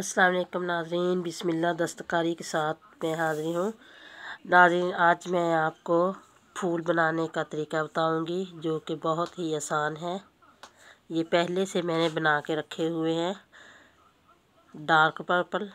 अस्सलाम वालेकुम नाजरीन बिस्मिल्लाह दस्तकारी के साथ मैं हाजिर हूँ नाजरीन आज मैं आपको फूल बनाने का तरीका बताऊंगी जो कि बहुत ही आसान है ये पहले से मैंने बना के रखे हुए हैं डार्क पर्पल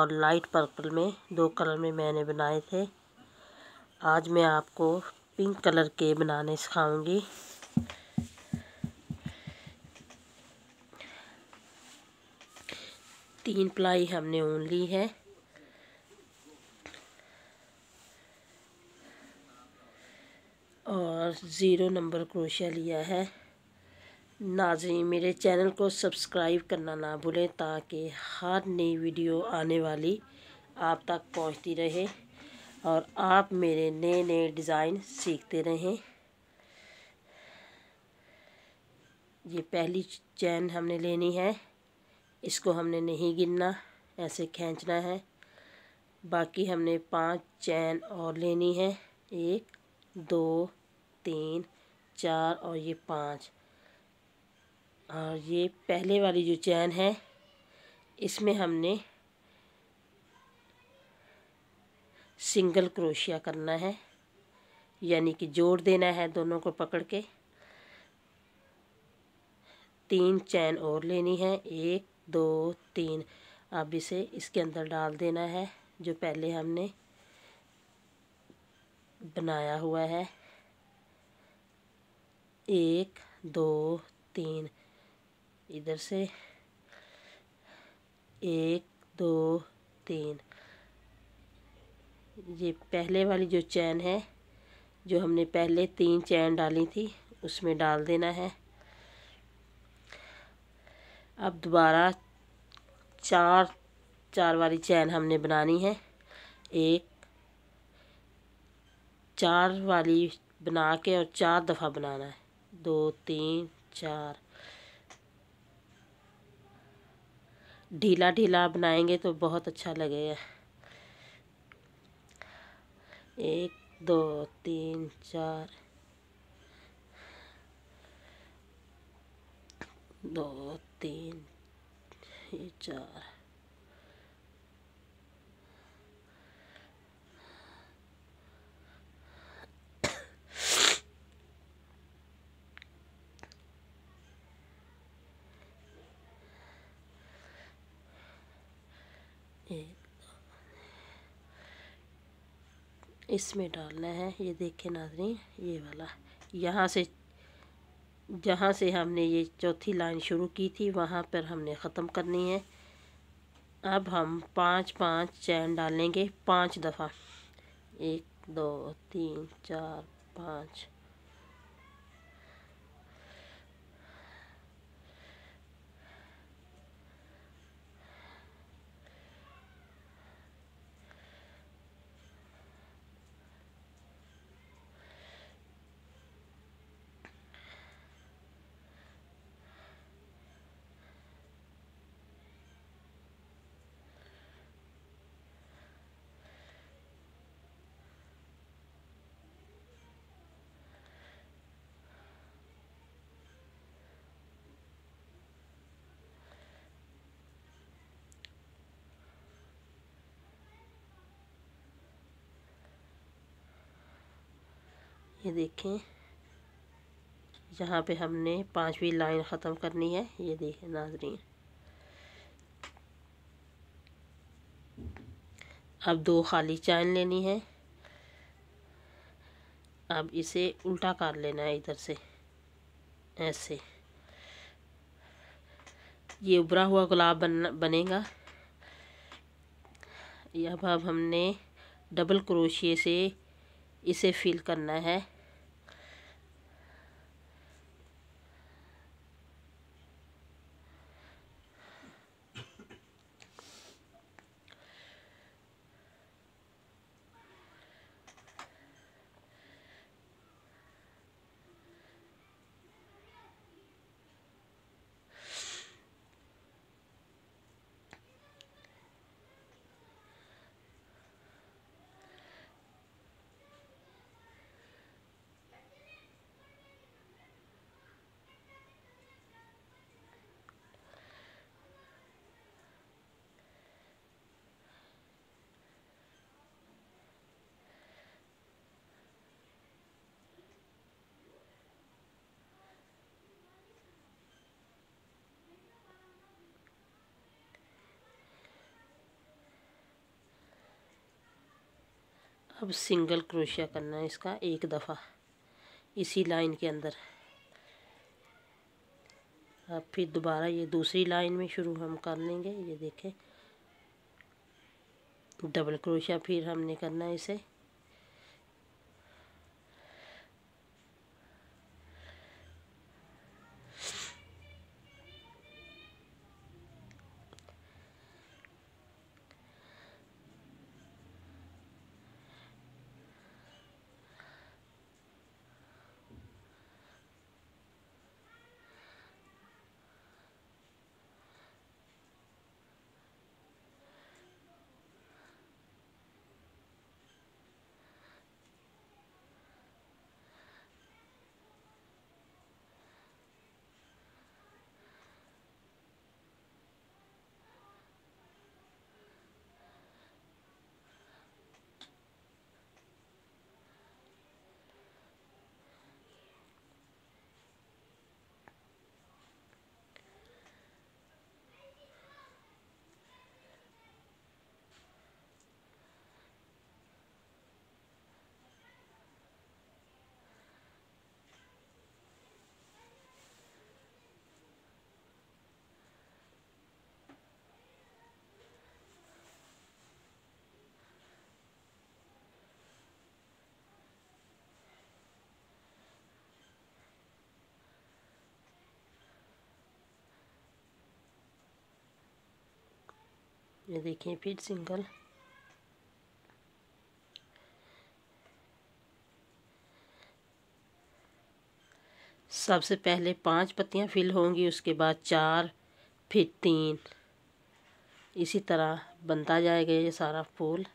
और लाइट पर्पल में दो कलर में मैंने बनाए थे आज मैं आपको पिंक कलर के बनाने सिखाऊंगी तीन प्लाई हमने ऊन ली है और ज़ीरो नंबर क्रोशिया लिया है नाजी मेरे चैनल को सब्सक्राइब करना ना भूलें ताकि हर नई वीडियो आने वाली आप तक पहुंचती रहे और आप मेरे नए नए डिज़ाइन सीखते रहें ये पहली चैन हमने लेनी है इसको हमने नहीं गिनना ऐसे खींचना है बाकी हमने पांच चैन और लेनी है एक दो तीन चार और ये पांच और ये पहले वाली जो चैन है इसमें हमने सिंगल क्रोशिया करना है यानी कि जोड़ देना है दोनों को पकड़ के तीन चैन और लेनी है एक दो तीन अब इसे इसके अंदर डाल देना है जो पहले हमने बनाया हुआ है एक दो तीन इधर से एक दो तीन ये पहले वाली जो चैन है जो हमने पहले तीन चैन डाली थी उसमें डाल देना है अब दोबारा चार चार वाली चैन हमने बनानी है एक चार वाली बना के और चार दफ़ा बनाना है दो तीन चार ढीला ढीला बनाएंगे तो बहुत अच्छा लगेगा एक दो तीन चार दो तीन चार इसमें डालना है ये देखे नाजरी ये वाला यहाँ से जहाँ से हमने ये चौथी लाइन शुरू की थी वहाँ पर हमने ख़त्म करनी है अब हम पाँच पाँच चैन डालेंगे पाँच दफ़ा एक दो तीन चार पाँच ये देखें यहाँ पे हमने पांचवी लाइन ख़त्म करनी है ये देखें नाजरीन अब दो खाली चैन लेनी है अब इसे उल्टा कर लेना है इधर से ऐसे ये उभरा हुआ गुलाब बनना बनेगा अब अब हमने डबल क्रोशिए से इसे फिल करना है अब सिंगल क्रोशिया करना है इसका एक दफ़ा इसी लाइन के अंदर अब फिर दोबारा ये दूसरी लाइन में शुरू हम कर लेंगे ये देखें डबल क्रोशिया फिर हमने करना है इसे ये देखिए फिर सिंगल सबसे पहले पांच पत्तियां फिल होंगी उसके बाद चार फिर तीन इसी तरह बनता जाएगा ये सारा फूल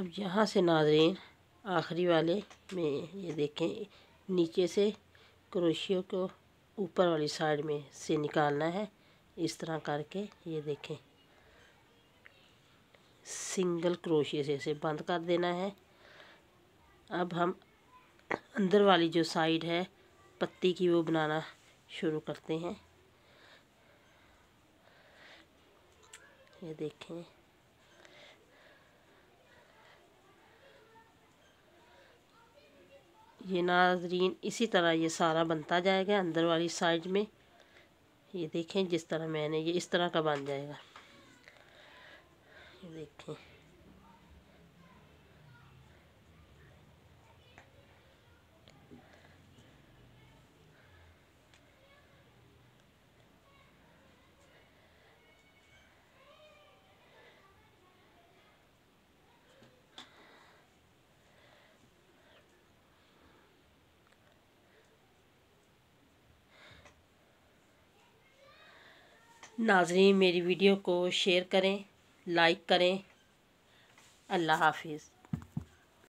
अब यहाँ से नाजरीन आखिरी वाले में ये देखें नीचे से क्रोशियो को ऊपर वाली साइड में से निकालना है इस तरह करके ये देखें सिंगल क्रोशिया से इसे बंद कर देना है अब हम अंदर वाली जो साइड है पत्ती की वो बनाना शुरू करते हैं ये देखें ये नाजरीन इसी तरह ये सारा बनता जाएगा अंदर वाली साइड में ये देखें जिस तरह मैंने ये इस तरह का बन जाएगा ये देखें नाजरीन मेरी वीडियो को शेयर करें लाइक करें अल्लाह हाफिज़